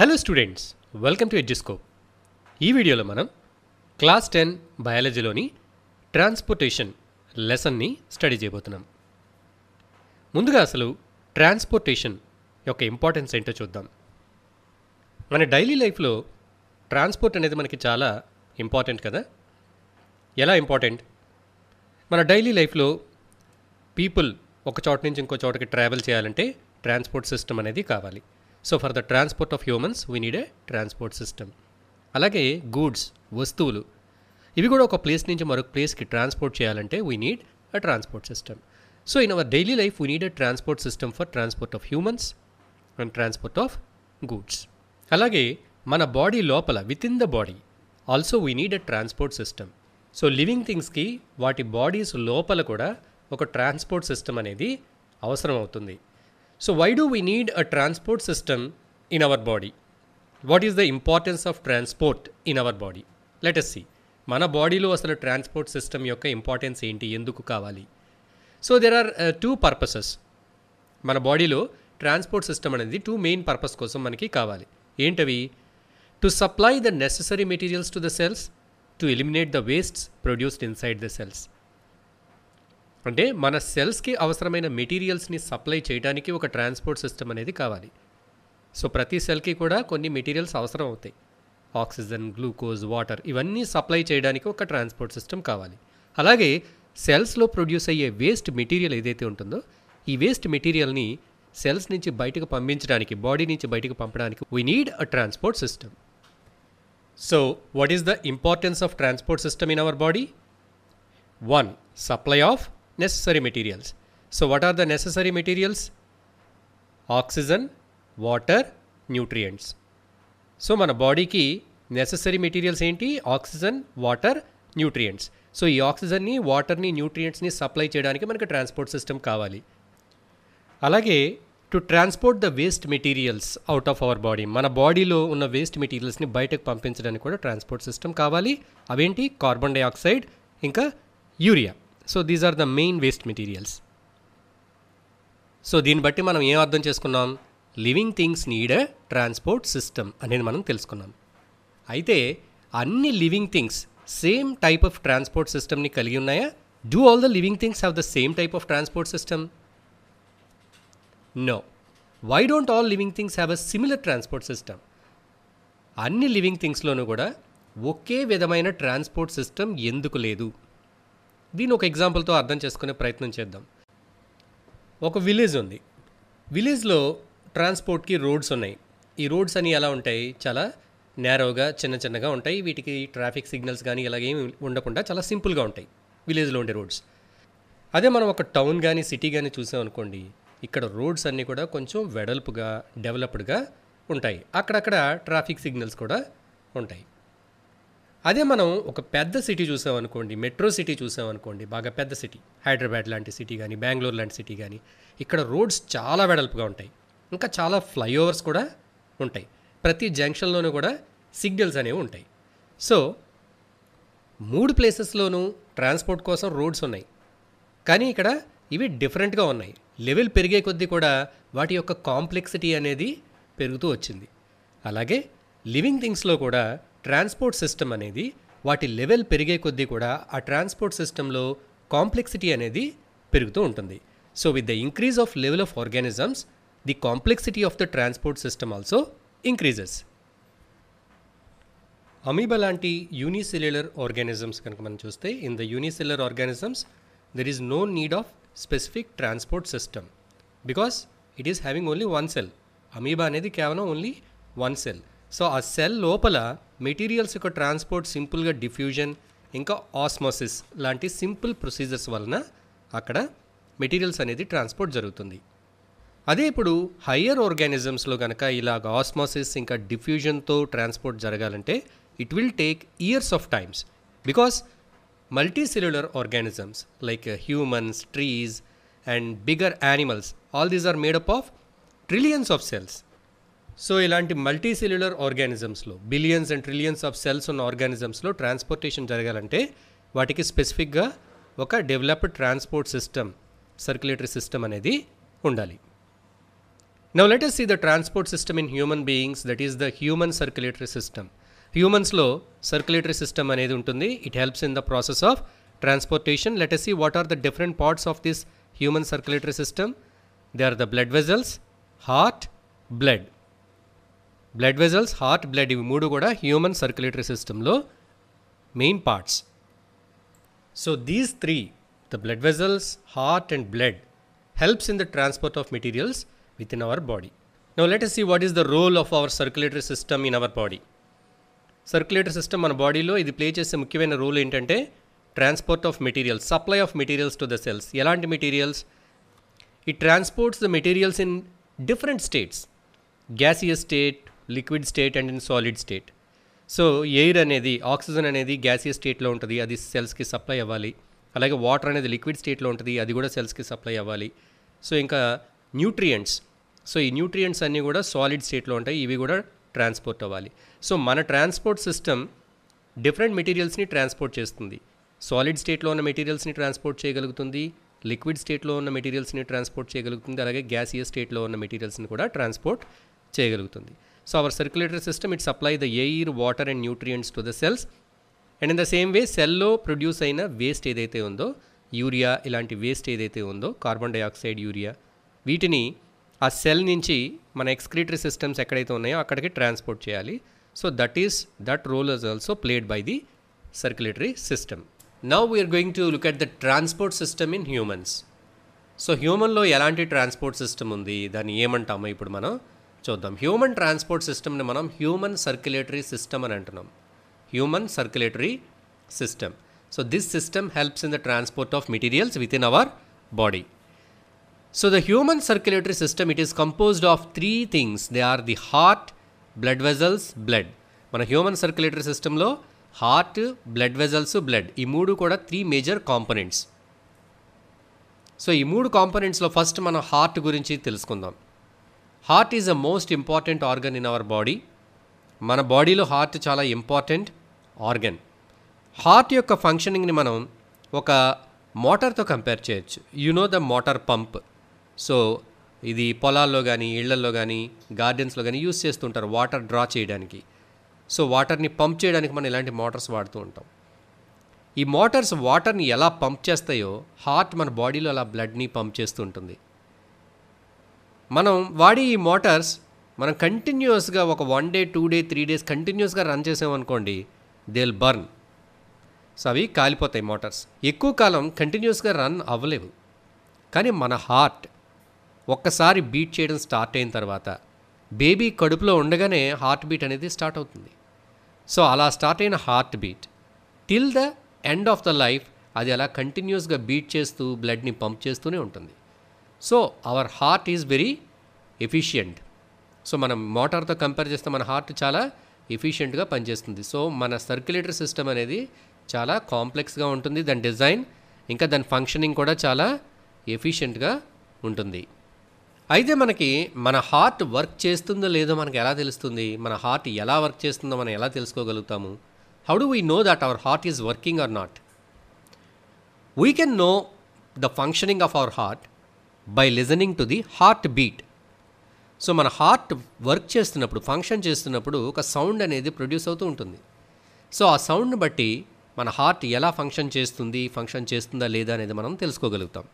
Hello students welcome to ఎడ్జిస్కోప్ ఈ వీడియోలో మనం క్లాస్ టెన్ బయాలజీలోని ట్రాన్స్పోర్టేషన్ లెసన్ని స్టడీ చేయబోతున్నాం ముందుగా అసలు ట్రాన్స్పోర్టేషన్ యొక్క ఇంపార్టెన్స్ ఏంటో చూద్దాం మన డైలీ లైఫ్లో ట్రాన్స్పోర్ట్ అనేది మనకి చాలా ఇంపార్టెంట్ కదా ఎలా ఇంపార్టెంట్ మన డైలీ లైఫ్లో పీపుల్ ఒక చోట నుంచి ఇంకో చోటకి ట్రావెల్ చేయాలంటే ట్రాన్స్పోర్ట్ సిస్టమ్ అనేది కావాలి so for the transport of humans we need a transport system అలాగే గూడ్స్ వస్తువులు ఇవి కూడా ఒక ప్లేస్ నుంచి మరొక ప్లేస్కి ట్రాన్స్పోర్ట్ చేయాలంటే we need a transport system so in our daily life we need a transport system for transport of humans and transport of goods అలాగే మన బాడీ లోపల within the body also we need a transport system so living థింగ్స్కి వాటి bodies లోపల కూడా ఒక transport system అనేది అవసరం అవుతుంది so why do we need a transport system in our body what is the importance of transport in our body let's see. మన బాడీలో అసలు ట్రాన్స్పోర్ట్ సిస్టమ్ యొక్క ఇంపార్టెన్స్ ఏంటి ఎందుకు కావాలి so there are two purposes మన బాడీలో transport system అనేది టూ మెయిన్ పర్పస్ కోసం మనకి కావాలి ఏంటవి to supply the necessary materials to the cells to eliminate the wastes produced inside the cells అంటే మన సెల్స్కి అవసరమైన మెటీరియల్స్ని సప్లై చేయడానికి ఒక ట్రాన్స్పోర్ట్ సిస్టమ్ అనేది కావాలి సో ప్రతి సెల్కి కూడా కొన్ని మెటీరియల్స్ అవసరం అవుతాయి ఆక్సిజన్ గ్లూకోజ్ వాటర్ ఇవన్నీ సప్లై చేయడానికి ఒక ట్రాన్స్పోర్ట్ సిస్టమ్ కావాలి అలాగే సెల్స్లో ప్రొడ్యూస్ అయ్యే వేస్ట్ మెటీరియల్ ఏదైతే ఉంటుందో ఈ వేస్ట్ మెటీరియల్ని సెల్స్ నుంచి బయటకు పంపించడానికి బాడీ నుంచి బయటకు పంపడానికి we need a transport system so what is the importance of transport system in our body one supply of necessary materials so what are the necessary materials oxygen water nutrients so మన బాడీకి necessary materials ఏంటి oxygen water nutrients so ఈ ఆక్సిజన్ని వాటర్ని న్యూట్రియంట్స్ని supply చేయడానికి మనకి transport system కావాలి అలాగే to transport the waste materials out of our body మన బాడీలో ఉన్న వేస్ట్ మెటీరియల్స్ని బయటకు పంపించడానికి కూడా ట్రాన్స్పోర్ట్ సిస్టమ్ కావాలి అవేంటి కార్బన్ డైఆక్సైడ్ ఇంకా urea so these are the main waste materials so దీన్ని బట్టి మనం ఏం అర్థం చేసుకున్నాం living things need transport system అనేది మనం తెలుసుకున్నాం అయితే అన్ని living things same type of transport సిస్టమ్ని కలిగి ఉన్నాయా do all the living things have the same type of transport system no why don't all living things have a similar transport system అన్ని living థింగ్స్లోనూ కూడా ఒకే విధమైన ట్రాన్స్పోర్ట్ సిస్టమ్ ఎందుకు లేదు దీన్ని ఒక ఎగ్జాంపుల్తో అర్థం చేసుకునే ప్రయత్నం చేద్దాం ఒక విలేజ్ ఉంది విలేజ్లో ట్రాన్స్పోర్ట్కి రోడ్స్ ఉన్నాయి ఈ రోడ్స్ అని ఎలా ఉంటాయి చాలా నేరోగా చిన్న చిన్నగా ఉంటాయి వీటికి ట్రాఫిక్ సిగ్నల్స్ కానీ ఇలాగేమి ఉండకుండా చాలా సింపుల్గా ఉంటాయి విలేజ్లో ఉండే రోడ్స్ అదే మనం ఒక టౌన్ కానీ సిటీ కానీ చూసామనుకోండి ఇక్కడ రోడ్స్ అన్నీ కూడా కొంచెం వెడల్పుగా డెవలప్డ్గా ఉంటాయి అక్కడక్కడ ట్రాఫిక్ సిగ్నల్స్ కూడా ఉంటాయి అదే మనం ఒక పెద్ద సిటీ చూసామనుకోండి మెట్రో సిటీ చూసామనుకోండి బాగా పెద్ద సిటీ హైదరాబాద్ లాంటి సిటీ కానీ బెంగళూరు లాంటి సిటీ కానీ ఇక్కడ రోడ్స్ చాలా వెడల్పుగా ఉంటాయి ఇంకా చాలా ఫ్లైఓవర్స్ కూడా ఉంటాయి ప్రతి జంక్షన్లోనూ కూడా సిగ్నల్స్ అనేవి ఉంటాయి సో మూడు ప్లేసెస్లోనూ ట్రాన్స్పోర్ట్ కోసం రోడ్స్ ఉన్నాయి కానీ ఇక్కడ ఇవి డిఫరెంట్గా ఉన్నాయి లెవెల్ పెరిగే కొద్దీ కూడా వాటి యొక్క కాంప్లెక్సిటీ అనేది పెరుగుతూ వచ్చింది అలాగే లివింగ్ థింగ్స్లో కూడా ట్రాన్స్పోర్ట్ సిస్టమ్ అనేది వాటి లెవెల్ పెరిగే కొద్దీ కూడా ఆ ట్రాన్స్పోర్ట్ సిస్టంలో కాంప్లెక్సిటీ అనేది పెరుగుతూ ఉంటుంది so with the increase of level of organisms the complexity of the transport system also increases amoeba లాంటి యూనిసెల్యులర్ ఆర్గానిజమ్స్ కనుక మనం చూస్తే in the unicellular organisms there is no need of specific transport system because it is having only one cell amoeba అనేది కేవలం only one cell so ఆ cell లోపల materials యొక్క transport సింపుల్గా డిఫ్యూజన్ ఇంకా ఆస్మోసిస్ లాంటి సింపుల్ ప్రొసీజర్స్ వలన అక్కడ మెటీరియల్స్ అనేది ట్రాన్స్పోర్ట్ జరుగుతుంది అదే ఇప్పుడు హయ్యర్ ఆర్గానిజమ్స్లో కనుక ఇలాగ ఆస్మోసిస్ ఇంకా డిఫ్యూజన్తో ట్రాన్స్పోర్ట్ జరగాలంటే it will take years of times because multicellular organisms like humans trees and bigger animals all these are made up of trillions of cells so ఇలాంటి మల్టీ సెల్యులర్ ఆర్గానిజమ్స్లో billions and trillions of cells ఉన్న ఆర్గానిజమ్స్లో transportation జరగాలంటే వాటికి స్పెసిఫిక్గా ఒక developed transport system circulatory system అనేది ఉండాలి now let see the transport system in human beings that is the human circulatory system హ్యూమన్స్లో circulatory system అనేది ఉంటుంది it helps in the process of transportation let see what are the different parts of this human circulatory system they are the blood vessels heart blood blood vessels heart blood ఇవి మూడు కూడా human circulatory సిస్టంలో main parts so these three the blood vessels heart and blood helps in the transport of materials within our body now let see what is the role of hour circulatory system in our body circulatory system మన బాడీలో ఇది play చేసే ముఖ్యమైన role ఏంటంటే transport of materials supply of materials to the cells ఎలాంటి materials ఈ transports the materials in different states gaseous state liquid state and in solid state so air అనేది oxygen అనేది గ్యాసియస్ స్టేట్లో ఉంటుంది అది సెల్స్కి సప్లై అవ్వాలి అలాగే వాటర్ అనేది లిక్విడ్ స్టేట్లో ఉంటుంది అది కూడా సెల్స్కి సప్లై అవ్వాలి సో ఇంకా న్యూట్రియంట్స్ సో ఈ న్యూట్రియంట్స్ అన్నీ కూడా సాలిడ్ స్టేట్లో ఉంటాయి ఇవి కూడా ట్రాన్స్పోర్ట్ అవ్వాలి సో మన ట్రాన్స్పోర్ట్ సిస్టమ్ డిఫరెంట్ మెటీరియల్స్ని ట్రాన్స్పోర్ట్ చేస్తుంది సాలిడ్ స్టేట్లో ఉన్న మెటీరియల్స్ని ట్రాన్స్పోర్ట్ చేయగలుగుతుంది లిక్విడ్ స్టేట్లో ఉన్న మెటీరియల్స్ని ట్రాన్స్పోర్ట్ చేయగలుగుతుంది అలాగే గ్యాసియస్ స్టేట్లో ఉన్న మెటీరియల్స్ని కూడా ట్రాన్స్పోర్ట్ చేయగలుగుతుంది so our circulatory system it supply the air water and nutrients to the cells. And in the same way సెల్లో ప్రొడ్యూస్ అయిన వేస్ట్ ఏదైతే ఉందో యూరియా ఇలాంటి వేస్ట్ ఏదైతే ఉందో కార్బన్ డైఆక్సైడ్ యూరియా వీటిని ఆ సెల్ నుంచి మన ఎక్స్క్రీటరీ సిస్టమ్స్ ఎక్కడైతే ఉన్నాయో అక్కడికి ట్రాన్స్పోర్ట్ చేయాలి so that is that role is also played by the circulatory system now we're going to look at the transport system in humans so హ్యూమన్లో ఎలాంటి ట్రాన్స్పోర్ట్ సిస్టమ్ ఉంది దాన్ని ఏమంటామో ఇప్పుడు మనం చూద్దాం హ్యూమన్ ట్రాన్స్పోర్ట్ సిస్టమ్ని మనం హ్యూమన్ సర్క్యులేటరీ సిస్టమ్ అని అంటున్నాం human circulatory system so this system helps in the transport of materials within our body So the human circulatory system it is composed of three things. They are the heart, blood vessels, blood. మన human circulatory సిస్టమ్లో heart blood vessels blood ఈ మూడు కూడా three major components so ఈ మూడు కాంపోనెంట్స్లో first మనం heart గురించి తెలుసుకుందాం heart is a most important organ in our body మన బాడీలో హార్ట్ చాలా ఇంపార్టెంట్ ఆర్గన్ హార్ట్ యొక్క ఫంక్షనింగ్ని మనం ఒక మోటార్తో కంపేర్ చేయొచ్చు you know the motor pump so ఇది పొలాల్లో కానీ ఇళ్లల్లో కానీ గార్డెన్స్లో కానీ యూస్ చేస్తుంటారు వాటర్ డ్రా చేయడానికి సో వాటర్ని పంప్ చేయడానికి మనం ఇలాంటి మోటార్స్ వాడుతూ ఉంటాం ఈ మోటార్స్ వాటర్ని ఎలా పంప్ చేస్తాయో హార్ట్ మన బాడీలో అలా బ్లడ్ని పంప్ చేస్తుంటుంది మనం వాడే ఈ మోటార్స్ మనం కంటిన్యూస్గా ఒక one day two day three days కంటిన్యూస్గా రన్ చేసామనుకోండి దే విల్ బర్న్ సో అవి కాలిపోతాయి మోటార్స్ ఎక్కువ కాలం కంటిన్యూస్గా రన్ అవ్వలేవు కానీ మన హార్ట్ ఒక్కసారి బీట్ చేయడం స్టార్ట్ అయిన తర్వాత బేబీ కడుపులో ఉండగానే హార్ట్ బీట్ అనేది స్టార్ట్ అవుతుంది సో అలా స్టార్ట్ అయిన heart beat till the end of the life అది అలా కంటిన్యూస్గా బీట్ చేస్తూ బ్లడ్ని పంప్ చేస్తూనే ఉంటుంది so our heart is very efficient so మనం మోటార్తో కంపేర్ చేస్తే మన హార్ట్ చాలా ఎఫిషియంట్గా పనిచేస్తుంది సో మన సర్క్యులేటరీ సిస్టమ్ అనేది చాలా కాంప్లెక్స్గా ఉంటుంది దాని డిజైన్ ఇంకా దాని ఫంక్షనింగ్ కూడా చాలా ఎఫిషియెంట్గా ఉంటుంది అయితే మనకి మన హార్ట్ వర్క్ చేస్తుందో లేదో మనకు ఎలా తెలుస్తుంది మన హార్ట్ ఎలా వర్క్ చేస్తుందో మనం ఎలా తెలుసుకోగలుగుతాము how do we know that our heart is working or not we can know the functioning of our heart by listening to the heart beat so మన హార్ట్ వర్క్ చేస్తున్నప్పుడు ఫంక్షన్ చేస్తున్నప్పుడు ఒక sound అనేది produce అవుతూ ఉంటుంది so ఆ సౌండ్ని బట్టి మన హార్ట్ ఎలా ఫంక్షన్ చేస్తుంది ఫంక్షన్ చేస్తుందా లేదా అనేది మనం తెలుసుకోగలుగుతాం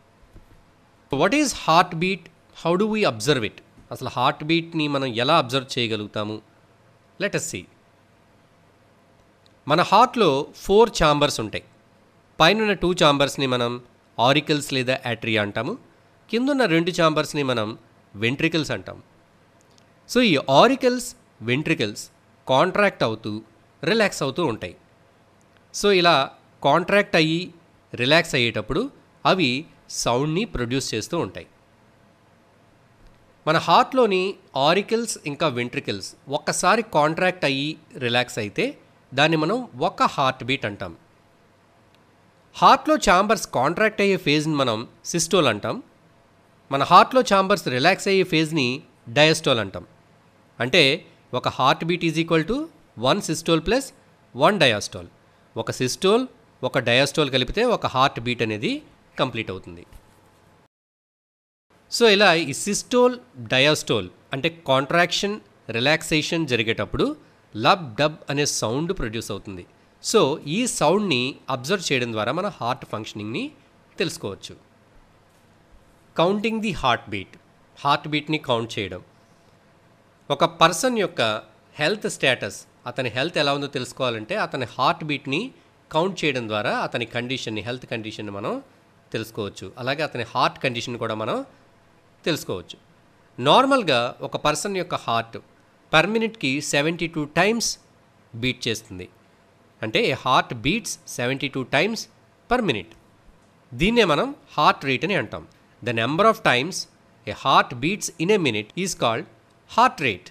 what is heart beat how do we observe it అసలు హార్ట్ బీట్ని మనం ఎలా అబ్జర్వ్ చేయగలుగుతాము లెటస్ సి మన హార్ట్లో ఫోర్ ఛాంబర్స్ ఉంటాయి పైన టూ ఛాంబర్స్ని మనం ఆరికల్స్ లేదా యాట్రియా అంటాము కిందున్న రెండు ఛాంబర్స్ని మనం వెంట్రికల్స్ అంటాం సో ఈ ఆరికల్స్ వెంట్రికల్స్ కాంట్రాక్ట్ అవుతూ రిలాక్స్ అవుతూ ఉంటాయి సో ఇలా కాంట్రాక్ట్ అయ్యి రిలాక్స్ అయ్యేటప్పుడు అవి సౌండ్ని ప్రొడ్యూస్ చేస్తూ ఉంటాయి మన హార్ట్లోని ఆరికల్స్ ఇంకా వెంట్రికల్స్ ఒక్కసారి కాంట్రాక్ట్ అయ్యి రిలాక్స్ అయితే దాన్ని మనం ఒక హార్ట్ బీట్ అంటాం హార్ట్లో ఛాంబర్స్ కాంట్రాక్ట్ అయ్యే ఫేజ్ని మనం సిస్టోల్ అంటాం మన హార్ట్లో ఛాంబర్స్ రిలాక్స్ అయ్యే ఫేజ్ని డయాస్టోల్ అంటాం అంటే ఒక heart beat is equal to one systole plus one diastole ఒక సిస్టోల్ ఒక డయాస్టోల్ కలిపితే ఒక హార్ట్ బీట్ అనేది కంప్లీట్ అవుతుంది సో ఇలా ఈ సిస్టోల్ డయాస్టోల్ అంటే కాంట్రాక్షన్ రిలాక్సేషన్ జరిగేటప్పుడు లబ్ డబ్ అనే సౌండ్ ప్రొడ్యూస్ అవుతుంది సో ఈ సౌండ్ని అబ్జర్వ్ చేయడం ద్వారా మన హార్ట్ ఫంక్షనింగ్ని తెలుసుకోవచ్చు counting the heart beat heart బీట్ని కౌంట్ చేయడం ఒక పర్సన్ యొక్క హెల్త్ స్టేటస్ అతని హెల్త్ ఎలా ఉందో తెలుసుకోవాలంటే అతని హార్ట్ బీట్ని కౌంట్ చేయడం ద్వారా అతని కండిషన్ని హెల్త్ కండిషన్ని మనం తెలుసుకోవచ్చు అలాగే అతని హార్ట్ కండిషన్ కూడా మనం తెలుసుకోవచ్చు నార్మల్గా ఒక పర్సన్ యొక్క హార్ట్ పర్ మినిట్కి సెవెంటీ టూ టైమ్స్ బీట్ చేస్తుంది అంటే a heart beats seventy two times per minute దీన్నే మనం హార్ట్ రేట్ అని అంటాం the number of times a heart beats in a minute is called heart rate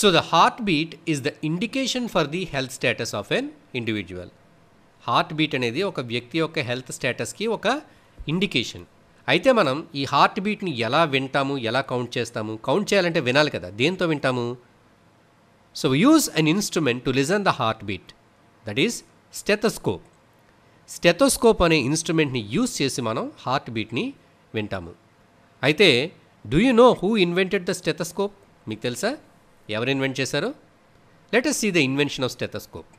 so the heart beat is the indication for the health status of an individual heart beat అనేది ఒక వ్యక్తి యొక్క health స్టేటస్కి ఒక indication అయితే మనం ఈ heart బీట్ని ఎలా వింటాము ఎలా కౌంట్ చేస్తాము కౌంట్ చేయాలంటే వినాలి కదా దేంతో వింటాము so use an instrument to listen the heart beat that is stethoscope stethoscope అనే ఇన్స్ట్రుమెంట్ని యూజ్ చేసి మనం హార్ట్ బీట్ని వింటాము అయితే do you know who invented the stethoscope మీకు తెలుసా ఎవరు ఇన్వెంట్ చేశారో us see the invention of stethoscope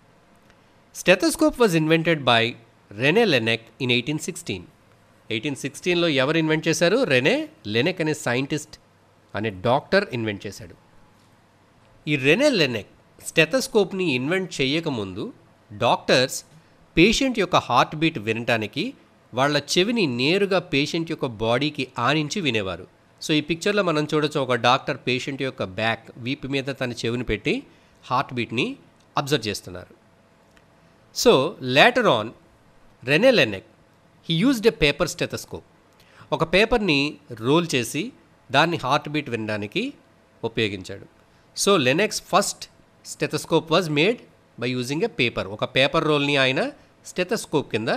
stethoscope was invented by Rene Laennec in eighteen sixteen eighteen సిక్స్టీన్లో ఎవరు ఇన్వెంట్ చేశారు రెనే లెనెక్ అనే సైంటిస్ట్ అనే డాక్టర్ ఇన్వెంట్ చేశాడు ఈ రెనే లెనెక్ స్టెథస్కోప్ని ఇన్వెంట్ చేయకముందు డాక్టర్స్ పేషెంట్ యొక్క హార్ట్ బీట్ వినటానికి వాళ్ళ చెవిని నేరుగా పేషెంట్ యొక్క బాడీకి ఆనించి వినేవారు సో ఈ పిక్చర్లో మనం చూడొచ్చు ఒక డాక్టర్ పేషెంట్ యొక్క బ్యాక్ వీపు మీద తన చెవిని పెట్టి హార్ట్ బీట్ని అబ్జర్వ్ చేస్తున్నారు so later on Rene Laennec he used a paper stethoscope ఒక పేపర్ని రోల్ చేసి దాన్ని హార్ట్ బీట్ వినడానికి ఉపయోగించాడు so Laennec's first stethoscope was made by using a paper ఒక పేపర్ రోల్ని ఆయన స్టెథస్కోప్ కింద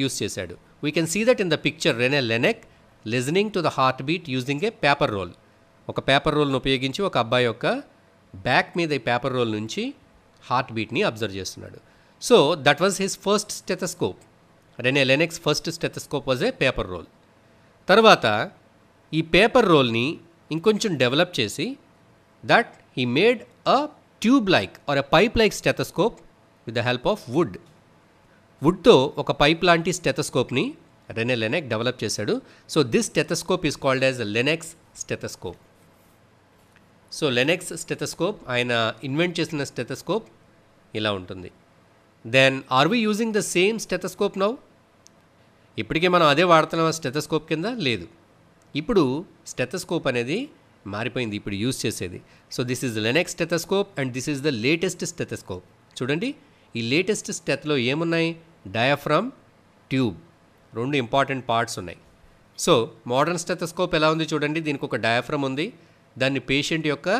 యూజ్ చేశాడు we can see that in the picture Rene Laennec listening to the heart beat using a paper roll ఒక paper రోల్ను ఉపయోగించి ఒక అబ్బాయి యొక్క బ్యాక్ మీద ఈ పేపర్ రోల్ నుంచి హార్ట్ బీట్ని అబ్జర్వ్ చేస్తున్నాడు so that was his first stethoscope Rene Laennec's first stethoscope was a paper roll తర్వాత ఈ పేపర్ రోల్ని ఇంకొంచెం డెవలప్ చేసి that he made a tube like or a pipe like stethoscope with the help of wood వుడ్తో ఒక pipe లాంటి స్టెథస్కోప్ని Rene Laennec develop చేశాడు so this stethoscope is called as Laennec's stethoscope so Laennec's stethoscope ఆయన invent చేసిన stethoscope ఇలా ఉంటుంది then are we using the same stethoscope now ఇప్పటికే మనం అదే వాడుతున్నాం స్టెథస్కోప్ కింద లేదు ఇప్పుడు స్టెథస్కోప్ అనేది మారిపోయింది ఇప్పుడు యూజ్ చేసేది so this is Laennec's stethoscope and this is the latest stethoscope చూడండి ఈ లేటెస్ట్ స్టెత్లో ఏమున్నాయి డయాఫ్రమ్ ట్యూబ్ రెండు ఇంపార్టెంట్ పార్ట్స్ ఉన్నాయి సో మోడర్న్ స్టెథస్కోప్ ఎలా ఉంది చూడండి దీనికి ఒక డయాఫ్రమ్ ఉంది దాన్ని పేషెంట్ యొక్క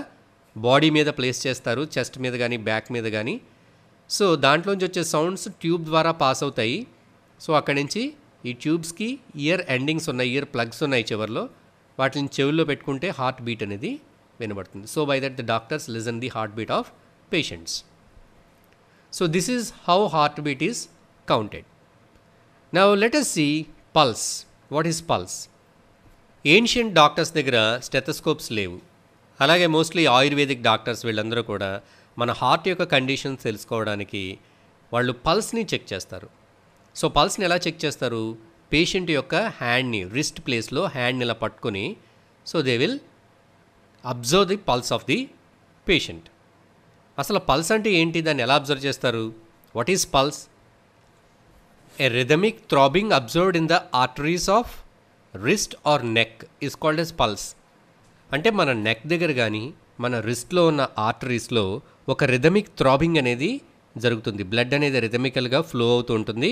బాడీ మీద ప్లేస్ చేస్తారు చెస్ట్ మీద కానీ బ్యాక్ మీద కానీ సో దాంట్లోంచి వచ్చే సౌండ్స్ ట్యూబ్ ద్వారా పాస్ అవుతాయి సో అక్కడి నుంచి ఈ ట్యూబ్స్కి ఇయర్ ఎండింగ్స్ ఉన్నాయి ఇయర్ ప్లగ్స్ ఉన్నాయి చివరిలో వాటిని చెవుల్లో పెట్టుకుంటే హార్ట్ బీట్ అనేది వినబడుతుంది so by that the doctors listen the heart beat of patients so this is how heart beat is counted. Now let us see pulse. What is pulse? Ancient doctors దగ్గర stethoscopes లేవు అలాగే mostly ayurvedic doctors వీళ్ళందరూ కూడా మన heart యొక్క condition తెలుసుకోవడానికి వాళ్ళు పల్స్ని check చేస్తారు సో పల్స్ని ఎలా చెక్ చేస్తారు పేషెంట్ యొక్క హ్యాండ్ని రిస్ట్ ప్లేస్లో హ్యాండ్ని ఇలా పట్టుకుని so they will observe the pulse of the patient అసలు పల్స్ అంటే ఏంటి దాన్ని ఎలా అబ్జర్వ్ చేస్తారు what is pulse a rhythmic throbbing observed in the arteries of wrist or neck is called as pulse అంటే మన నెక్ దగ్గర కానీ మన రిస్ట్లో ఉన్న ఆర్టరీస్లో ఒక రిథమిక్ థ్రాబింగ్ అనేది జరుగుతుంది బ్లడ్ అనేది రిథమికల్గా ఫ్లో అవుతూ ఉంటుంది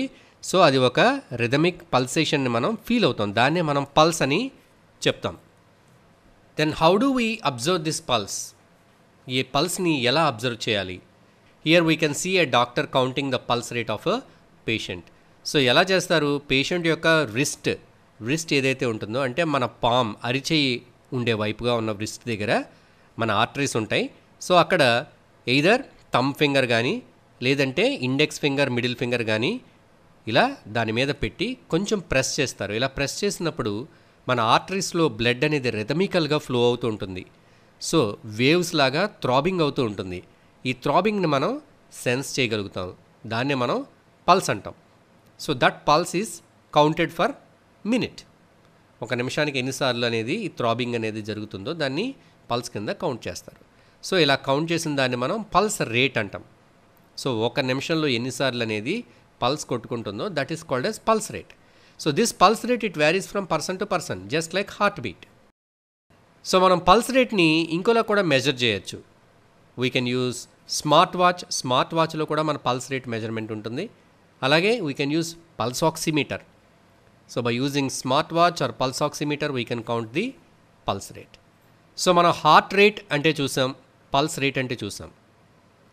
సో అది ఒక రిథమిక్ పల్సేషన్ని మనం ఫీల్ అవుతాం దాన్నే మనం పల్స్ అని చెప్తాం then how do we observe this pulse ఈ పల్స్ని ఎలా అబ్జర్వ్ చేయాలి here we can see a doctor counting the pulse rate of a patient so ఎలా చేస్తారు పేషెంట్ యొక్క రిస్ట్ రిస్ట్ ఏదైతే ఉంటుందో అంటే మన పామ్ అరిచేయి ఉండే వైపుగా ఉన్న రిస్ట్ దగ్గర మన ఆర్టరీస్ ఉంటాయి సో అక్కడ ఎయిదర్ థమ్ ఫింగర్ కానీ లేదంటే ఇండెక్స్ ఫింగర్ మిడిల్ ఫింగర్ కానీ ఇలా దాని మీద పెట్టి కొంచెం ప్రెస్ చేస్తారు ఇలా ప్రెస్ చేసినప్పుడు మన ఆర్టరీస్లో బ్లడ్ అనేది రెథమికల్గా ఫ్లో అవుతూ ఉంటుంది సో వేవ్స్ లాగా థ్రాబింగ్ అవుతూ ఉంటుంది ఈ థ్రాబింగ్ని మనం సెన్స్ చేయగలుగుతాం దాన్నే మనం పల్స్ అంటాం so that pulse is counted for minute ఒక నిమిషానికి ఎన్నిసార్లు అనేది ఈ థ్రాబింగ్ అనేది జరుగుతుందో దాన్ని పల్స్ కింద కౌంట్ చేస్తారు సో ఇలా కౌంట్ చేసిన దాన్ని మనం పల్స్ రేట్ అంటాం సో ఒక నిమిషంలో ఎన్నిసార్లు అనేది పల్స్ కొట్టుకుంటుందో that is called as pulse rate so this pulse rate it varies from person to person just like heart beat so మనం పల్స్ రేట్ని ఇంకోలా కూడా మెజర్ చేయొచ్చు we can use smart watch smart వాచ్లో కూడా మన పల్స్ రేట్ మెజర్మెంట్ ఉంటుంది అలాగే we can use pulse oximeter so by using smart watch or pulse oximeter we can count the pulse rate so మనం హార్ట్ రేట్ అంటే చూసాం pulse rate అంటే చూసాం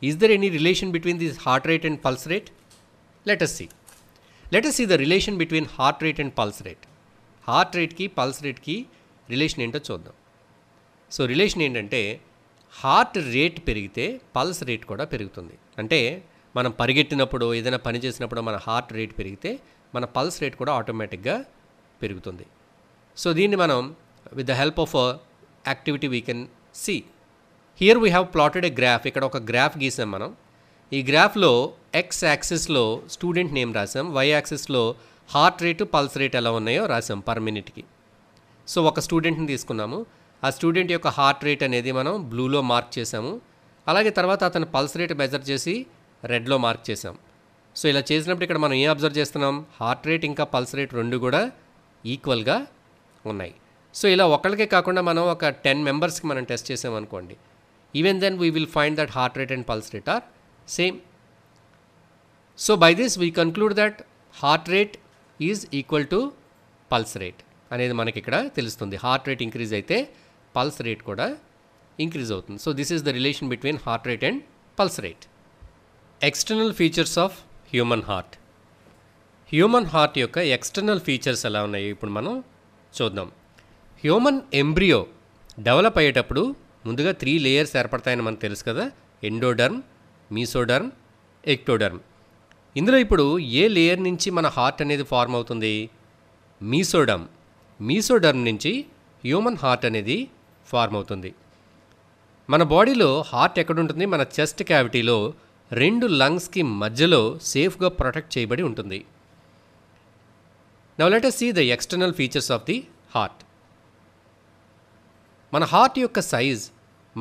is there any relation between this heart rate and pulse rate let us see let us see the relation between heart rate and pulse rate heart రేట్కి pulse రేట్కి relation ఏంటో చూద్దాం so relation ఏంటంటే heart rate పెరిగితే pulse rate కూడా పెరుగుతుంది అంటే మనం పరిగెట్టినప్పుడు ఏదైనా పని చేసినప్పుడు మన హార్ట్ రేట్ పెరిగితే మన పల్స్ రేట్ కూడా ఆటోమేటిక్గా పెరుగుతుంది సో దీన్ని మనం with the help of activity we can see here we have plotted a graph ఇక్కడ ఒక గ్రాఫ్ గీసాం మనం ఈ గ్రాఫ్లో ఎక్స్ యాక్సిస్లో స్టూడెంట్ నేమ్ రాసాం వై యాక్సిస్లో హార్ట్ రేటు పల్స్ రేట్ ఎలా ఉన్నాయో రాసాం పర్ మినిట్కి సో ఒక స్టూడెంట్ని తీసుకున్నాము ఆ స్టూడెంట్ యొక్క హార్ట్ రేట్ అనేది మనం బ్లూలో మార్క్ చేసాము అలాగే తర్వాత అతను పల్స్ రేట్ మెజర్ చేసి రెడ్లో మార్క్ చేసాం సో ఇలా చేసినప్పుడు ఇక్కడ మనం ఏం అబ్జర్వ్ చేస్తున్నాం హార్ట్ రేట్ ఇంకా పల్స్ రేట్ రెండు కూడా ఈక్వల్గా ఉన్నాయి సో ఇలా ఒకళ్ళకే కాకుండా మనం ఒక టెన్ మెంబర్స్కి మనం టెస్ట్ చేసామనుకోండి even then we will find that heart rate and pulse rate are same so by this we conclude that heart rate is equal to pulse rate అనేది మనకి ఇక్కడ తెలుస్తుంది హార్ట్ రేట్ ఇంక్రీజ్ అయితే pulse rate కూడా increase అవుతుంది so this is the relation between heart rate and pulse rate external features of human heart human heart యొక్క external features ఎలా ఉన్నాయి ఇప్పుడు మనం చూద్దాం హ్యూమన్ ఎంబ్రియో డెవలప్ అయ్యేటప్పుడు ముందుగా త్రీ లేయర్స్ ఏర్పడతాయని మనకు తెలుసు కదా ఎండోడర్మ్ మీసోడర్మ్ ఎక్టోడర్మ్ ఇందులో ఇప్పుడు ఏ లేయర్ నుంచి మన హార్ట్ అనేది ఫార్మ్ అవుతుంది మీసోడర్మ్ మీసోడర్మ్ నుంచి హ్యూమన్ హార్ట్ అనేది ఫార్మ్ అవుతుంది మన బాడీలో హార్ట్ ఎక్కడుంటుంది మన చెస్ట్ క్యావిటీలో రెండు లంగ్స్కి మధ్యలో సేఫ్గా ప్రొటెక్ట్ చేయబడి ఉంటుంది now let see the external features of the heart మన హార్ట్ యొక్క సైజ్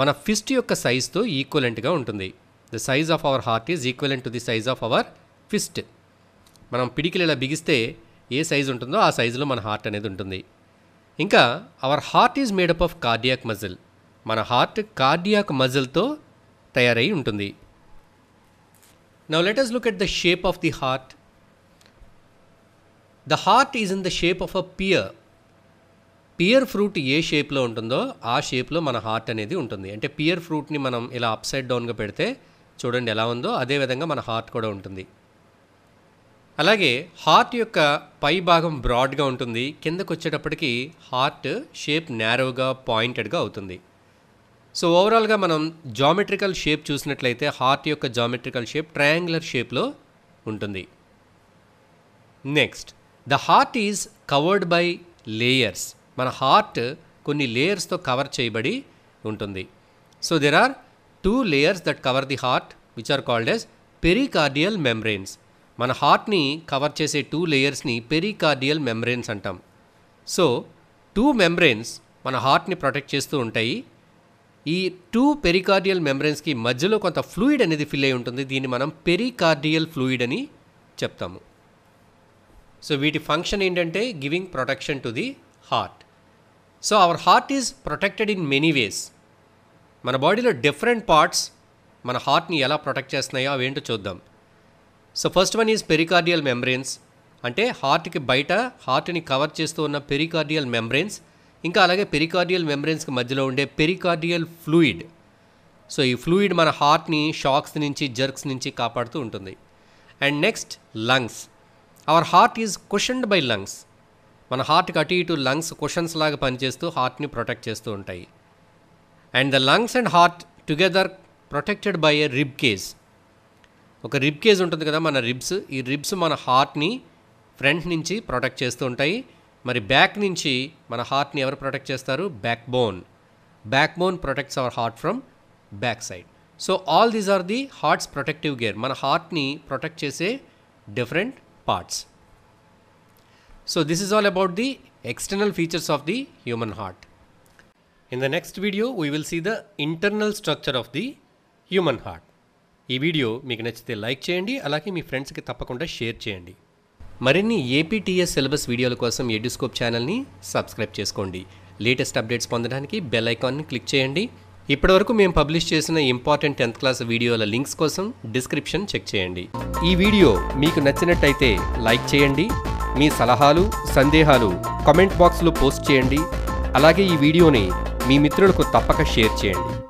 మన ఫిస్ట్ యొక్క సైజ్తో ఈక్వలెంట్గా ఉంటుంది the size of our heart is equivalent to the size of our fist మనం పిడికిలు ఇలా బిగిస్తే ఏ సైజ్ ఉంటుందో ఆ సైజులో మన హార్ట్ అనేది ఉంటుంది ఇంకా our heart is made up of cardiac muscle మన హార్ట్ కార్డియాక్ మజిల్తో తయారై ఉంటుంది Now let us look at the shape of the heart. The heart is in the shape of a pear pear fruit ఏ షేప్లో ఉంటుందో ఆ షేప్లో మన హార్ట్ అనేది ఉంటుంది అంటే పియర్ ఫ్రూట్ని మనం ఇలా అప్సైడ్ డౌన్గా పెడితే చూడండి ఎలా ఉందో అదేవిధంగా మన హార్ట్ కూడా ఉంటుంది అలాగే హార్ట్ యొక్క పై భాగం బ్రాడ్గా ఉంటుంది కిందకు వచ్చేటప్పటికి హార్ట్ షేప్ నేరోగా పాయింటెడ్గా అవుతుంది సో ఓవరాల్గా మనం జామెట్రికల్ షేప్ చూసినట్లయితే హార్ట్ యొక్క జామెట్రికల్ షేప్ ట్రయాంగులర్ షేప్లో ఉంటుంది next the heart is covered by layers మన హార్ట్ కొన్ని లేయర్స్తో కవర్ చేయబడి ఉంటుంది so there are two layers that cover the heart which are called as pericardial membranes మన హార్ట్ని కవర్ చేసే టూ లేయర్స్ని పెరికార్డియల్ మెమ్రెయిన్స్ అంటాం సో టూ మెమ్రెయిన్స్ మన హార్ట్ని ప్రొటెక్ట్ చేస్తూ ఉంటాయి ఈ టూ పెరికార్డియల్ మెంబ్రెన్స్కి మధ్యలో కొంత ఫ్లూయిడ్ అనేది ఫిల్ అయి ఉంటుంది దీన్ని మనం పెరికార్డియల్ ఫ్లూయిడ్ అని చెప్తాము సో వీటి ఫంక్షన్ ఏంటంటే giving protection to the heart so our heart is protected in many ways మన బాడీలో డిఫరెంట్ పార్ట్స్ మన హార్ట్ని ఎలా ప్రొటెక్ట్ చేస్తున్నాయో అవేంటో చూద్దాం so first one is pericardial membranes అంటే హార్ట్కి బయట హార్ట్ని కవర్ చేస్తూ ఉన్న పెరికార్డియల్ మెంబ్రెన్స్ ఇంకా అలాగే పెరికార్డియల్ మెంబ్రెన్స్కి మధ్యలో ఉండే పెరికార్డియల్ ఫ్లూయిడ్ సో ఈ ఫ్లూయిడ్ మన హార్ట్ని షాక్స్ నుంచి జర్క్స్ నుంచి కాపాడుతూ ఉంటుంది and next lungs our heart is cushioned by lungs మన హార్ట్కి అటు ఇటు లంగ్స్ క్వశ్చన్స్ లాగా పనిచేస్తూ హార్ట్ని ప్రొటెక్ట్ చేస్తూ ఉంటాయి and the lungs and heart together protected by a rib cage ఒక రిబ్ కేజ్ ఉంటుంది కదా మన రిబ్స్ ఈ రిబ్స్ మన హార్ట్ని ఫ్రంట్ నుంచి ప్రొటెక్ట్ చేస్తూ ఉంటాయి మరి బ్యాక్ నుంచి మన హార్ట్ని ఎవరు ప్రొటెక్ట్ చేస్తారు back bone back bone protects our heart from back side so all these are the heart's protective gear మన హార్ట్ని ప్రొటెక్ట్ చేసే different parts so this is all about the external features of the human heart in the next video we will see the internal structure of the human heart ఈ video మీకు నచ్చితే like చేయండి అలాగే మీ ఫ్రెండ్స్కి తప్పకుండా share చేయండి మరిన్ని APTS syllabus వీడియోల కోసం ఎడ్యూస్కోప్ ఛానల్ని సబ్స్క్రైబ్ చేసుకోండి లేటెస్ట్ అప్డేట్స్ పొందడానికి బెల్ ఐకాన్ని క్లిక్ చేయండి ఇప్పటివరకు మేము పబ్లిష్ చేసిన ఇంపార్టెంట్ టెన్త్ క్లాస్ వీడియోల లింక్స్ కోసం డిస్క్రిప్షన్ చెక్ చేయండి ఈ వీడియో మీకు నచ్చినట్టయితే లైక్ చేయండి మీ సలహాలు సందేహాలు కామెంట్ బాక్స్లో పోస్ట్ చేయండి అలాగే ఈ వీడియోని మీ మిత్రులకు తప్పక షేర్ చేయండి